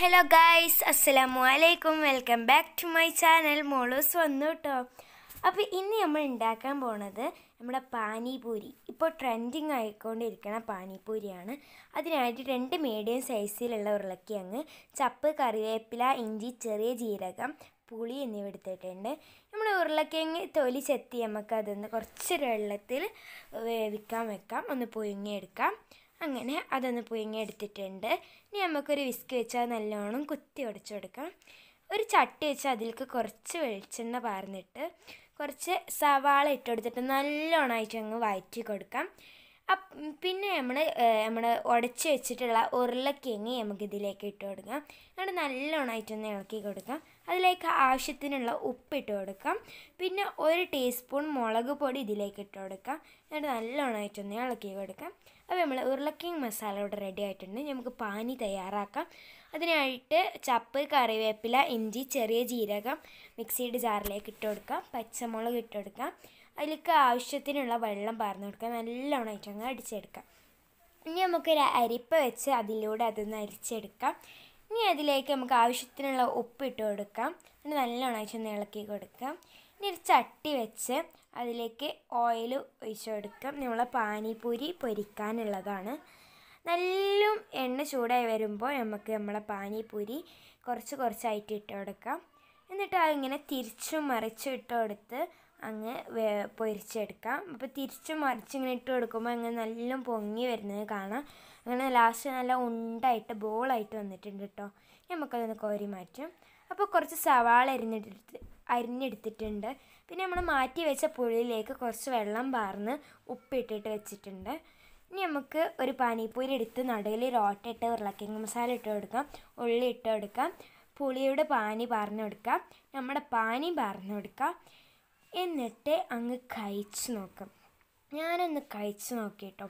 hello guys അസ്സലാമു അലൈക്കും welcome back to my channel മോളൂസ് വന്നു കേട്ടോ അപ്പോൾ ഇന്ന് നമ്മൾ ഉണ്ടാക്കാൻ പോണത് നമ്മുടെ പാനിപൂരി ഇപ്പോൾ ട്രെൻഡിങ് ആയിക്കൊണ്ടിരിക്കണ പാനിപൂരിയാണ് അതിനായിട്ട് രണ്ട് മീഡിയം സൈസിലുള്ള അങ്ങ് ചപ്പ് കറിവേപ്പില ഇഞ്ചി ചെറിയ ജീരകം പുളി എന്നിവ എടുത്തിട്ടുണ്ട് നമ്മൾ ഉരുളക്കിഴങ്ങ് തൊലി നമുക്ക് നമുക്കതൊന്ന് കുറച്ച് വെള്ളത്തിൽ വേവിക്കാൻ വെക്കാം ഒന്ന് പുഴുങ്ങിയെടുക്കാം അങ്ങനെ അതൊന്ന് എടുത്തിട്ടുണ്ട് ഇനി നമുക്കൊരു വിസ്ക് വെച്ചാൽ നല്ലോണം കുത്തി ഉടച്ചു കൊടുക്കാം ഒരു ചട്ടി വെച്ച് അതിലേക്ക് കുറച്ച് വെളിച്ചെണ്ണ പാർന്നിട്ട് കുറച്ച് സവാള ഇട്ട് കൊടുത്തിട്ട് നല്ലോണമായിട്ട് അങ്ങ് വഴറ്റി കൊടുക്കാം പിന്നെ നമ്മൾ നമ്മൾ ഉടച്ച് വെച്ചിട്ടുള്ള ഉരുളക്കിഴങ്ങ് നമുക്ക് ഇതിലേക്ക് ഇട്ട് കൊടുക്കാം എന്നിട്ട് നല്ലോണമായിട്ടൊന്ന് ഇളക്കി കൊടുക്കാം അതിലേക്ക് ആവശ്യത്തിനുള്ള ഉപ്പിട്ട് കൊടുക്കാം പിന്നെ ഒരു ടീസ്പൂൺ മുളക് പൊടി ഇതിലേക്ക് ഇട്ട് കൊടുക്കാം എന്നിട്ട് നല്ലോണമായിട്ടൊന്ന് ഇളക്കി കൊടുക്കാം അപ്പോൾ നമ്മൾ ഉരുളക്കിങ് മസാല ഇവിടെ റെഡി ആയിട്ടുണ്ട് നമുക്ക് പാനി തയ്യാറാക്കാം അതിനായിട്ട് ചപ്പ് കറിവേപ്പില ഇഞ്ചി ചെറിയ ജീരകം മിക്സിയുടെ ജാറിലേക്ക് ഇട്ട് കൊടുക്കാം പച്ചമുളക് ഇട്ട് കൊടുക്കാം അതിലേക്ക് ആവശ്യത്തിനുള്ള വെള്ളം പാർന്നു കൊടുക്കാം നല്ലോണമായിട്ട് അങ്ങ് അടിച്ചെടുക്കാം ഇനി നമുക്കൊരു അരിപ്പ വെച്ച് അതിലൂടെ അതൊന്ന് അരിച്ചെടുക്കാം ഇനി അതിലേക്ക് നമുക്ക് ആവശ്യത്തിനുള്ള ഉപ്പ് ഇട്ട് കൊടുക്കാം എന്നിട്ട് നല്ലോണം അയച്ചൊന്ന് ഇളക്കി കൊടുക്കാം ഇനി ഒരു ചട്ടി വെച്ച് അതിലേക്ക് ഓയിൽ ഒഴിച്ച് കൊടുക്കാം നമ്മളെ പാനിപൂരി പൊരിക്കാനുള്ളതാണ് നല്ല എണ്ണ ചൂടായി വരുമ്പോൾ നമുക്ക് നമ്മളെ പാനിപൂരി കുറച്ച് കുറച്ചായിട്ട് ഇട്ട് കൊടുക്കാം എന്നിട്ട് അതിങ്ങനെ തിരിച്ചും മറിച്ചും ഇട്ട് കൊടുത്ത് അങ്ങ് പൊരിച്ചെടുക്കാം അപ്പോൾ തിരിച്ച് മറിച്ച് ഇങ്ങനെ ഇട്ട് കൊടുക്കുമ്പോൾ അങ്ങനെ നല്ല പൊങ്ങി വരുന്നത് കാണാം അങ്ങനെ ലാസ്റ്റ് നല്ല ഉണ്ടായിട്ട് ബോളായിട്ട് വന്നിട്ടുണ്ട് കേട്ടോ നമുക്കതൊന്ന് കോരി മാറ്റും അപ്പോൾ കുറച്ച് സവാള അരിഞ്ഞെടുത്ത് അരിഞ്ഞെടുത്തിട്ടുണ്ട് പിന്നെ നമ്മൾ മാറ്റി വെച്ച പുളിയിലേക്ക് കുറച്ച് വെള്ളം പാർന്ന് ഉപ്പിട്ടിട്ട് വെച്ചിട്ടുണ്ട് ഇനി നമുക്ക് ഒരു പനിപ്പൂരി എടുത്ത് നടുവിൽ റോട്ടയിട്ട് ഉരുളക്കിങ് മസാല ഇട്ട് കൊടുക്കാം ഉള്ളി ഇട്ട് കൊടുക്കാം പുളിയുടെ പാനി പാർന്നു കൊടുക്കാം നമ്മുടെ പാനി പാർന്നു കൊടുക്കാം എന്നിട്ട് അങ്ങ് കഴിച്ച് നോക്കാം ഞാനൊന്ന് കഴിച്ച് നോക്കിയിട്ടോ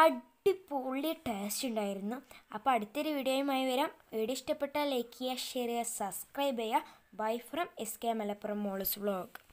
അടിപൊളി ടേസ്റ്റ് ഉണ്ടായിരുന്നു അപ്പോൾ അടുത്തൊരു വീഡിയോയുമായി വരാം വീഡിയോ ഇഷ്ടപ്പെട്ടാൽ ലൈക്ക് ചെയ്യുക ഷെയർ ചെയ്യുക സബ്സ്ക്രൈബ് ചെയ്യുക bye from S K Malappuram മോളിസ് ബ്ലോഗ്